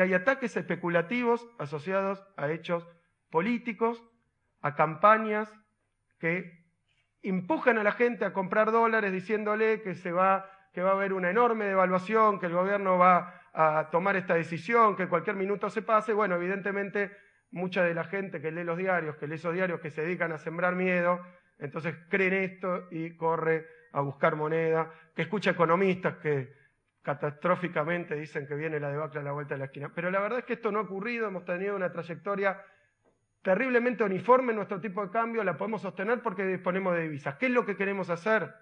hay ataques especulativos asociados a hechos políticos, a campañas que empujan a la gente a comprar dólares diciéndole que se va que va a haber una enorme devaluación, que el gobierno va a tomar esta decisión, que cualquier minuto se pase. Bueno, evidentemente mucha de la gente que lee los diarios, que lee esos diarios que se dedican a sembrar miedo, entonces creen esto y corre a buscar moneda, que escucha economistas que catastróficamente dicen que viene la debacle a la vuelta de la esquina. Pero la verdad es que esto no ha ocurrido, hemos tenido una trayectoria terriblemente uniforme en nuestro tipo de cambio, la podemos sostener porque disponemos de divisas. ¿Qué es lo que queremos hacer?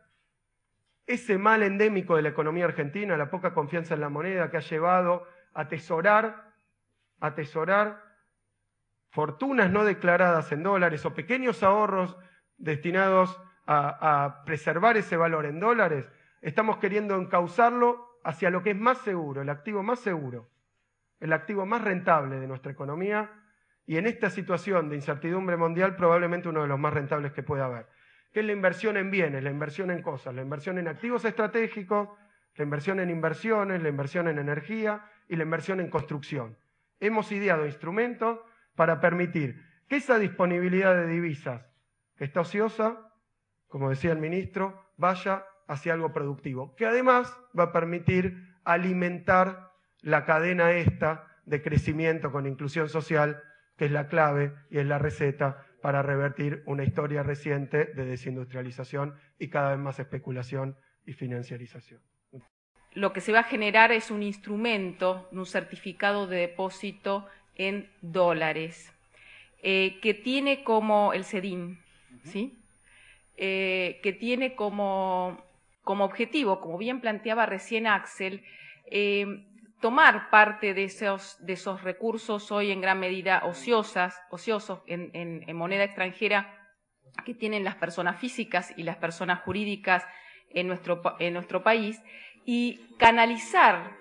Ese mal endémico de la economía argentina, la poca confianza en la moneda que ha llevado a atesorar, atesorar fortunas no declaradas en dólares o pequeños ahorros destinados a, a preservar ese valor en dólares, estamos queriendo encauzarlo hacia lo que es más seguro, el activo más seguro, el activo más rentable de nuestra economía y en esta situación de incertidumbre mundial probablemente uno de los más rentables que pueda haber, que es la inversión en bienes, la inversión en cosas, la inversión en activos estratégicos, la inversión en inversiones, la inversión en energía y la inversión en construcción. Hemos ideado instrumentos para permitir que esa disponibilidad de divisas que está ociosa, como decía el ministro, vaya hacia algo productivo, que además va a permitir alimentar la cadena esta de crecimiento con inclusión social, que es la clave y es la receta para revertir una historia reciente de desindustrialización y cada vez más especulación y financiarización. Lo que se va a generar es un instrumento, un certificado de depósito en dólares, eh, que tiene como el CEDIM ¿sí? Eh, que tiene como como objetivo, como bien planteaba recién Axel, eh, tomar parte de esos, de esos recursos hoy en gran medida ociosas, ociosos en, moneda extranjera que tienen las personas físicas y las personas jurídicas en nuestro, en nuestro país y canalizar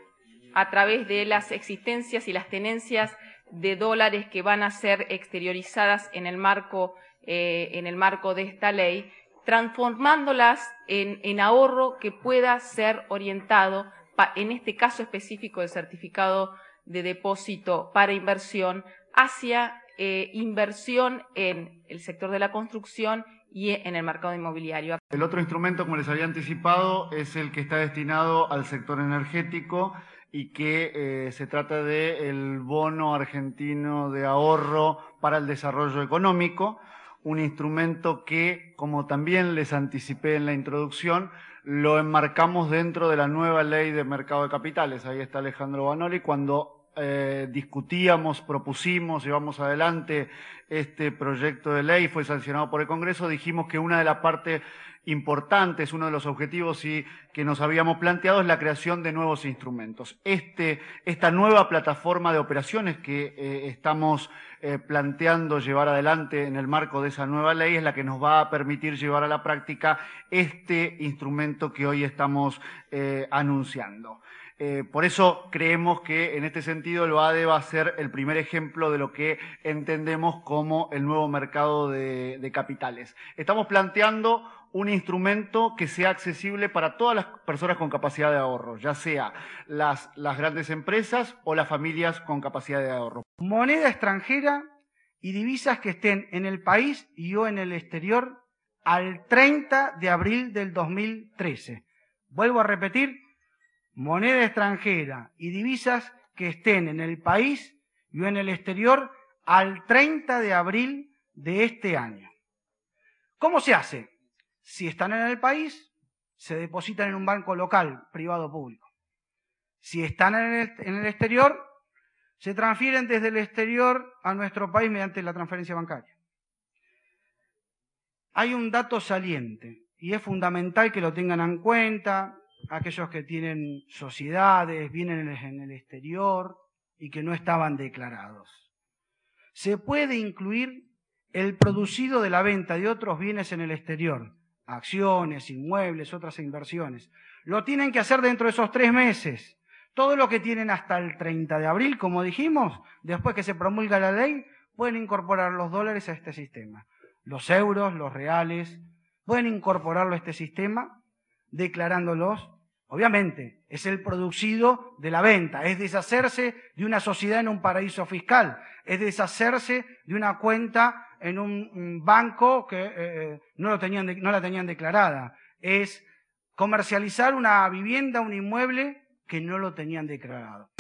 a través de las existencias y las tenencias de dólares que van a ser exteriorizadas en el marco, eh, en el marco de esta ley, transformándolas en, ahorro que pueda ser orientado, en este caso específico del certificado de depósito para inversión, hacia eh, inversión en el sector de la construcción y en el mercado inmobiliario. El otro instrumento, como les había anticipado, es el que está destinado al sector energético y que eh, se trata del el bono argentino de ahorro para el desarrollo económico un instrumento que, como también les anticipé en la introducción, lo enmarcamos dentro de la nueva ley de mercado de capitales. Ahí está Alejandro Banoli cuando eh, discutíamos, propusimos, llevamos adelante este proyecto de ley, fue sancionado por el Congreso, dijimos que una de las partes importantes, uno de los objetivos y que nos habíamos planteado es la creación de nuevos instrumentos. Este, esta nueva plataforma de operaciones que eh, estamos eh, planteando llevar adelante en el marco de esa nueva ley es la que nos va a permitir llevar a la práctica este instrumento que hoy estamos anunciando. Eh, por eso creemos que en este sentido el BADE va a ser el primer ejemplo de lo que entendemos como el nuevo mercado de, capitales. Estamos planteando un instrumento que sea accesible para todas las personas con capacidad de ahorro, ya sea las, las grandes empresas o las familias con capacidad de ahorro. Moneda extranjera y divisas que estén en el país y o en el exterior al 30 de abril del 2013. Vuelvo a repetir, moneda extranjera y divisas que estén en el país y en el exterior al 30 de abril de este año. ¿Cómo se hace? Si están en el país, se depositan en un banco local, privado o público. Si están en el exterior, se transfieren desde el exterior a nuestro país mediante la transferencia bancaria. Hay un dato saliente y es fundamental que lo tengan en cuenta, aquellos que tienen sociedades, vienen en el exterior y que no estaban declarados. Se puede incluir el producido de la venta de otros bienes en el exterior, acciones, inmuebles, otras inversiones. Lo tienen que hacer dentro de esos tres meses. Todo lo que tienen hasta el 30 de abril, como dijimos, después que se promulga la ley, pueden incorporar los dólares a este sistema. Los euros, los reales, pueden incorporarlo a este sistema declarándolos, obviamente, es el producido de la venta, es deshacerse de una sociedad en un paraíso fiscal, es deshacerse de una cuenta en un banco que eh, eh, no la tenían declarada, es comercializar una vivienda, un inmueble que no lo tenían declarado.